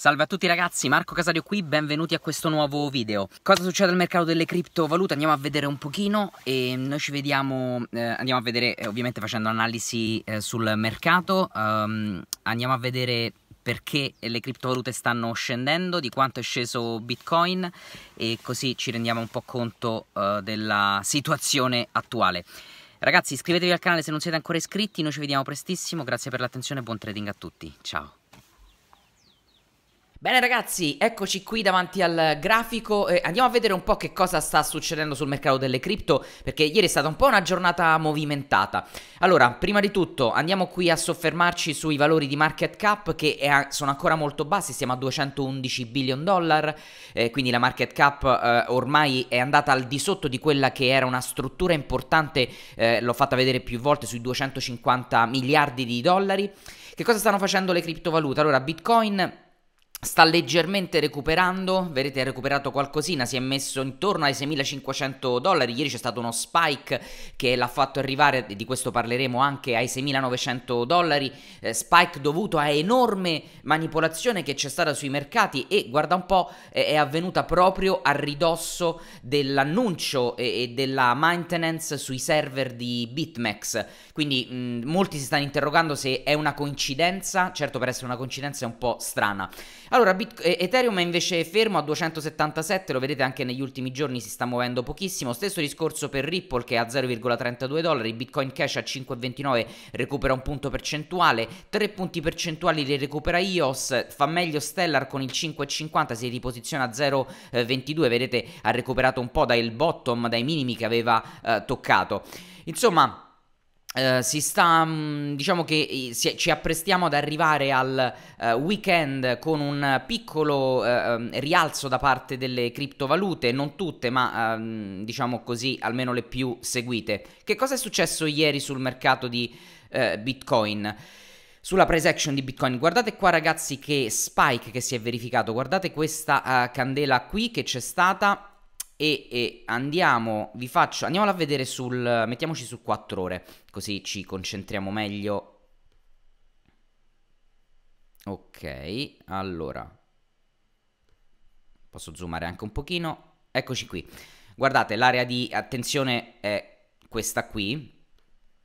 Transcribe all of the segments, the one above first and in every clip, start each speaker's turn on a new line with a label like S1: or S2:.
S1: Salve a tutti ragazzi, Marco Casario qui, benvenuti a questo nuovo video. Cosa succede al mercato delle criptovalute? Andiamo a vedere un pochino e noi ci vediamo, eh, andiamo a vedere eh, ovviamente facendo analisi eh, sul mercato, um, andiamo a vedere perché le criptovalute stanno scendendo, di quanto è sceso Bitcoin e così ci rendiamo un po' conto eh, della situazione attuale. Ragazzi iscrivetevi al canale se non siete ancora iscritti, noi ci vediamo prestissimo, grazie per l'attenzione e buon trading a tutti, ciao! Bene ragazzi, eccoci qui davanti al grafico, eh, andiamo a vedere un po' che cosa sta succedendo sul mercato delle cripto perché ieri è stata un po' una giornata movimentata. Allora, prima di tutto andiamo qui a soffermarci sui valori di market cap che è, sono ancora molto bassi, siamo a 211 billion dollar, eh, quindi la market cap eh, ormai è andata al di sotto di quella che era una struttura importante, eh, l'ho fatta vedere più volte, sui 250 miliardi di dollari. Che cosa stanno facendo le criptovalute? Allora, Bitcoin Sta leggermente recuperando, vedete ha recuperato qualcosina, si è messo intorno ai 6.500 dollari, ieri c'è stato uno spike che l'ha fatto arrivare, di questo parleremo anche, ai 6.900 dollari, eh, spike dovuto a enorme manipolazione che c'è stata sui mercati e guarda un po' è avvenuta proprio a ridosso dell'annuncio e, e, della maintenance sui server di BitMEX, quindi mh, molti si stanno interrogando se è una coincidenza, certo per essere una coincidenza è un po' strana. Allora, Bit- Ethereum è invece fermo a 277, lo vedete anche negli ultimi giorni si sta muovendo pochissimo. Stesso discorso per Ripple che è a 0,32 dollari, Bitcoin Cash a 5,29 recupera un punto percentuale, 3 punti percentuali li recupera IOS, fa meglio Stellar con il 5,50, si riposiziona a 0,22, vedete ha recuperato un po' dal bottom, dai minimi che aveva eh, toccato. Insomma... Eh, si sta, mm, diciamo che eh, si, ci apprestiamo ad arrivare al uh, weekend con un piccolo uh, um, rialzo da parte delle criptovalute, non tutte, ma um, diciamo così, almeno le più seguite. Che cosa è successo ieri sul mercato di Bitcoin? sulla price action di Bitcoin. Guardate qua ragazzi che spike che si è verificato, guardate questa uh, candela qui che c'è stata e, e andiamo, vi faccio, andiamola a vedere sul, mettiamoci su 4 ore così ci concentriamo meglio. Ok, allora posso zoomare anche un pochino. Eccoci qui. Guardate, l'area di attenzione è questa qui.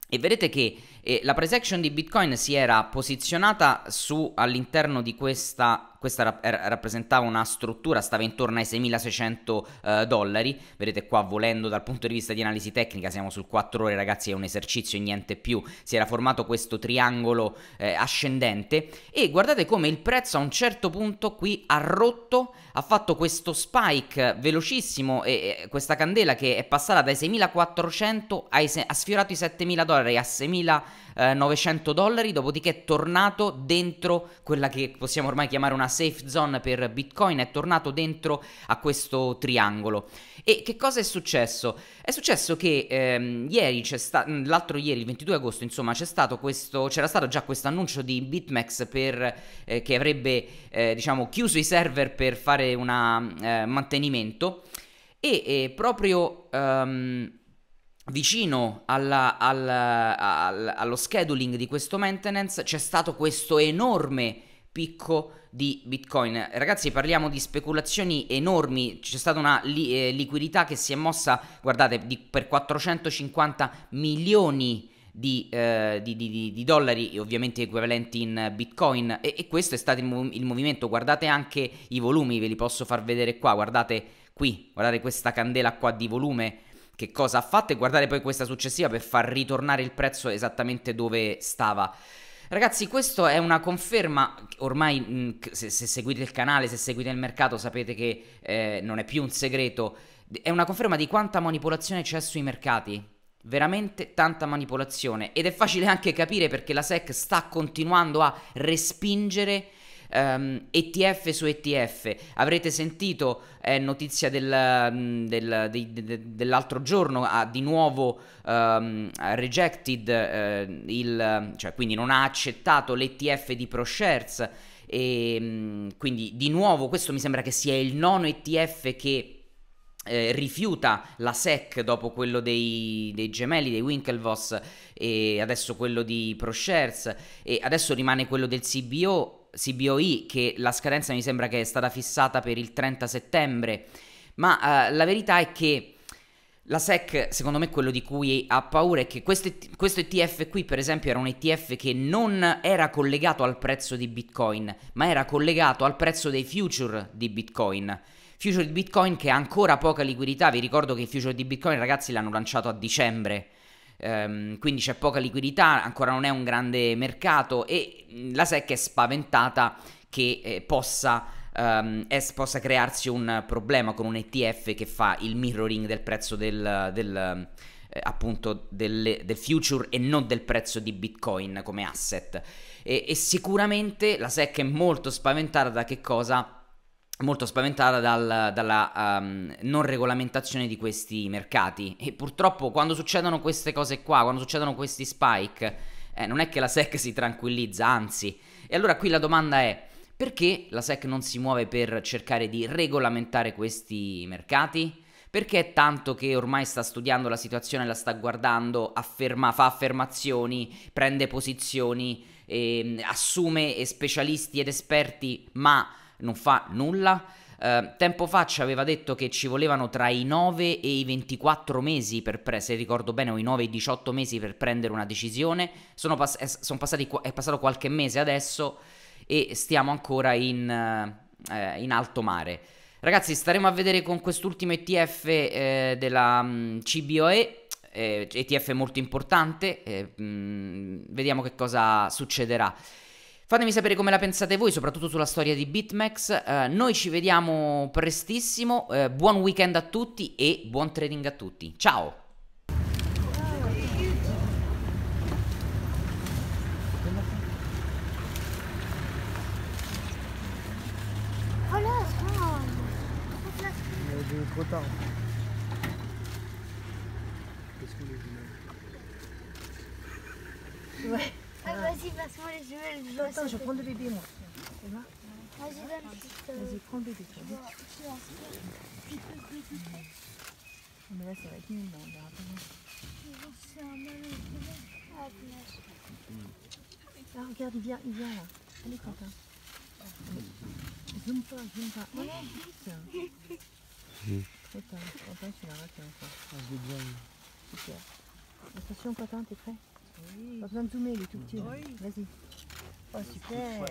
S1: E vedete che eh, la price action di Bitcoin si era posizionata su all'interno di questa questa rap- rappresentava una struttura, stava intorno ai 6.600 eh, dollari, vedete qua volendo dal punto di vista di analisi tecnica siamo sul 4 ore ragazzi è un esercizio e niente più, si era formato questo triangolo eh, ascendente e guardate come il prezzo a un certo punto qui ha rotto, ha fatto questo spike velocissimo e, e questa candela che è passata dai 6.400 ai se- ha sfiorato i 7.000 dollari a 6.900 eh, dollari, dopodiché è tornato dentro quella che possiamo ormai chiamare una safe zone per Bitcoin, è tornato dentro a questo triangolo. E che cosa è successo? È successo che ehm, ieri l'altro ieri, il 22 agosto, insomma, stato questo, c'era stato già questo annuncio di BitMEX per, eh, che avrebbe eh, diciamo, chiuso i server per fare un eh, mantenimento e proprio ehm, vicino alla, alla, all, allo scheduling di questo maintenance c'è stato questo enorme picco di Bitcoin. Ragazzi, parliamo di speculazioni enormi, c'è stata una li- eh, liquidità che si è mossa, guardate, di, per 450 milioni di, eh, di, di dollari, ovviamente equivalenti in Bitcoin, e, e questo è stato il, mov- il movimento. Guardate anche i volumi, ve li posso far vedere qua, guardate qui, guardate questa candela qua di volume, che cosa ha fatto e guardate poi questa successiva per far ritornare il prezzo esattamente dove stava. Ragazzi, questo è una conferma. Ormai, se, se, seguite il canale, se seguite il mercato, sapete che eh, non è più un segreto. È una conferma di quanta manipolazione c'è sui mercati. Veramente tanta manipolazione. Ed è facile anche capire perché la SEC sta continuando a respingere um, ehm, ETF su ETF. Avrete sentito eh, notizia del, mm, del, de, de, dell'altro giorno, ha ah, di nuovo um, rejected, eh, il, cioè quindi non ha accettato l'ETF di ProShares e ehm, quindi di nuovo questo mi sembra che sia il nono ETF che eh, rifiuta la SEC dopo quello dei, dei, gemelli, dei Winklevoss e adesso quello di ProShares e adesso rimane quello del CBO CBOE che la scadenza mi sembra che è stata fissata per il 30 settembre, ma eh, la verità è che la SEC, secondo me, quello di cui ha paura è che questo, questo, ETF qui, per esempio, era un ETF che non era collegato al prezzo di Bitcoin, ma era collegato al prezzo dei future di Bitcoin. Future di Bitcoin che ha ancora poca liquidità, vi ricordo che i future di Bitcoin, ragazzi, l'hanno lanciato a dicembre, ehm, quindi c'è poca liquidità, ancora non è un grande mercato e mm, la SEC è spaventata che eh, possa, ehm, es- possa, crearsi un problema con un ETF che fa il mirroring del prezzo del, del eh, appunto del, del, future e non del prezzo di Bitcoin come asset. E, e, sicuramente la SEC è molto spaventata da che cosa? molto spaventata dal, dalla um, non regolamentazione di questi mercati e purtroppo quando succedono queste cose qua, quando succedono questi spike, eh, non è che la SEC si tranquillizza, anzi. E allora qui la domanda è perché la SEC non si muove per cercare di regolamentare questi mercati? Perché è tanto che ormai sta studiando la situazione, la sta guardando, afferma, fa affermazioni, prende posizioni, eh, assume specialisti ed esperti, ma non fa nulla. Eh, tempo fa ci aveva detto che ci volevano tra i 9 e i 24 mesi per pre- se ricordo bene o i 9 e i 18 mesi per prendere una decisione. Pas- è, eh, passati, è, passato qualche mese adesso e stiamo ancora in, eh, in alto mare. Ragazzi, staremo a vedere con quest'ultimo ETF eh, della mh, mm, CBOE, eh, ETF molto importante, eh, mh, mm, vediamo che cosa succederà. Fatemi sapere come la pensate voi, soprattutto sulla storia di BitMEX. Eh, noi ci vediamo prestissimo, eh, buon weekend a tutti e buon trading a tutti. Ciao! Ouais. Vas-y, passe-moi les jumelles. Attends, je prends le bébé, moi. Vas-y, donne euh, Vas-y, prends le bébé. Mais là, ça va être nul, on verra pas. C'est un Ah, regarde, il vient, il vient là. Allez, Quentin. Zoom pas, zoom pas. Oh, vite Trop tard. Quentin, tu l'as raté encore. Hein, ah, je l'ai bien Super. Attention, Quentin, t'es prêt pas besoin de zoomer, il est tout petit. Oui. Vas-y. Oh, super.